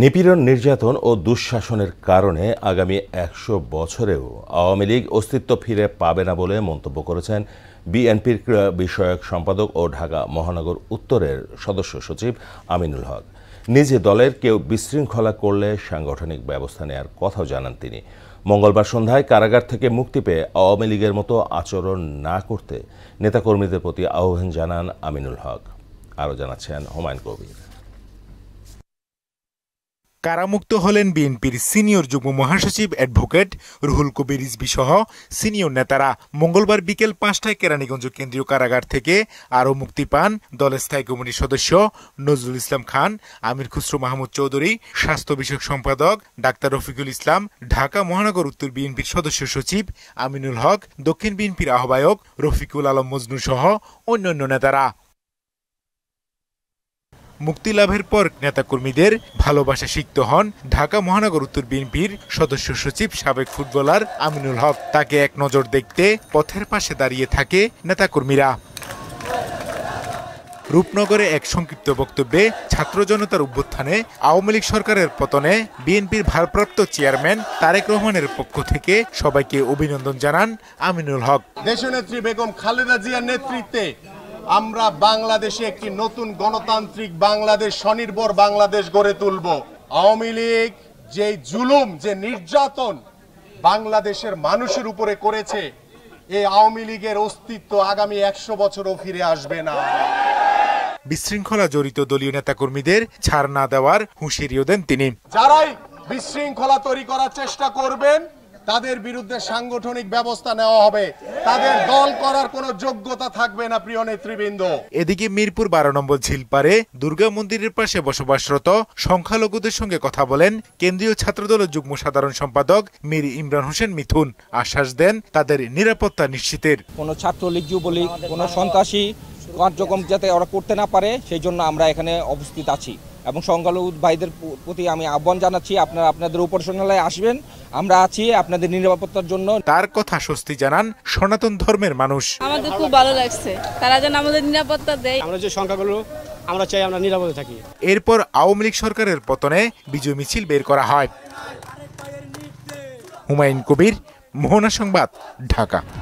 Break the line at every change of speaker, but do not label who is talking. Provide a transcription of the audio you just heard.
নিপীড়ন নির্যাতন ও দুঃশাসনের কারণে আগামী একশো বছরেও আওয়ামী লীগ অস্তিত্ব ফিরে পাবে না বলে মন্তব্য করেছেন বিএনপির ক্রীড়া বিষয়ক সম্পাদক ও ঢাকা মহানগর উত্তরের সদস্য সচিব আমিনুল হক নিজে দলের কেউ বিশৃঙ্খলা করলে সাংগঠনিক ব্যবস্থা নেয়ার কথাও জানান তিনি মঙ্গলবার সন্ধ্যায় কারাগার থেকে মুক্তি পেয়ে আওয়ামী লীগের মতো আচরণ না করতে নেতাকর্মীদের প্রতি আহ্বান জানান আমিনুল হক আরও জানাচ্ছেন হুমায়ুন কবির
কারামুক্ত হলেন বিএনপির সিনিয়র যুগ্ম মহাসচিব অ্যাডভোকেট রুহুল কবির রিজবি সহ সিনিয়র নেতারা মঙ্গলবার বিকেল পাঁচটায় কেরানীগঞ্জ কেন্দ্রীয় কারাগার থেকে আরও মুক্তি পান দলের স্থায়ী কমিটির সদস্য নজরুল ইসলাম খান আমির খুসরু মাহমুদ চৌধুরী স্বাস্থ্য বিষয়ক সম্পাদক ডাক্তার রফিকুল ইসলাম ঢাকা মহানগর উত্তর বিএনপির সদস্য সচিব আমিনুল হক দক্ষিণ বিএনপির আহ্বায়ক রফিকুল আলম মজনু সহ অন্যান্য নেতারা মুক্তি লাভের পর নেতাকর্মীদের ভালোবাসা সিক্ত হন ঢাকা মহানগর উত্তর বিএনপির সদস্য সচিব সাবেক ফুটবলার আমিনুল হক তাকে এক নজর দেখতে পথের পাশে দাঁড়িয়ে থাকে নেতাকর্মীরা রূপনগরে এক সংক্ষিপ্ত বক্তব্যে ছাত্র জনতার অভ্যুত্থানে আওয়ামী লীগ সরকারের পতনে বিএনপির ভারপ্রাপ্ত চেয়ারম্যান তারেক রহমানের পক্ষ থেকে সবাইকে অভিনন্দন জানান আমিনুল হক
দেশনেত্রী বেগম খালেদা জিয়ার নেতৃত্বে আমরা বাংলাদেশে একটি নতুন গণতান্ত্রিক বাংলাদেশ স্বনির্ভর বাংলাদেশ গড়ে তুলব আওয়ামী লীগ যে জুলুম যে নির্যাতন বাংলাদেশের মানুষের উপরে করেছে এই আওয়ামী লীগের অস্তিত্ব আগামী একশো বছরও ফিরে আসবে না
বিশৃঙ্খলা জড়িত দলীয় নেতাকর্মীদের ছাড় না দেওয়ার হুঁশিয়ারিও দেন তিনি
যারাই বিশৃঙ্খলা তৈরি করার চেষ্টা করবেন তাদের বিরুদ্ধে সাংগঠনিক ব্যবস্থা নেওয়া হবে তাদের দল করার কোনো যোগ্যতা থাকবে না প্রিয় নেতৃবৃন্দ
এদিকে মিরপুর বারো নম্বর ঝিলপাড়ে দুর্গা মন্দিরের পাশে বসবাসরত সংখ্যালঘুদের সঙ্গে কথা বলেন কেন্দ্রীয় ছাত্রদলের যুগ্ম সাধারণ সম্পাদক মীর ইমরান হোসেন মিথুন আশ্বাস দেন তাদের নিরাপত্তা নিশ্চিতের কোন ছাত্রলীগ যুবলীগ কোনো সন্ত্রাসী কার্যক্রম যাতে ওরা করতে না পারে সেই জন্য আমরা এখানে অবস্থিত আছি এবং সংখ্যালঘু ভাইদের প্রতি আমি আহ্বান জানাচ্ছি আপনারা আপনাদের উপাসনালয়ে আসবেন আমরা আছি আপনাদের নিরাপত্তার জন্য তার কথা স্বস্তি জানান সনাতন ধর্মের মানুষ আমাদের খুব ভালো লাগছে তারা যেন আমাদের
নিরাপত্তা দেয় আমরা যে সংখ্যাগুলো আমরা চাই আমরা নিরাপদে থাকি
এরপর আওয়ামী লীগ সরকারের পতনে বিজয় মিছিল বের করা হয় হুমায়ুন কবির মোহনা সংবাদ ঢাকা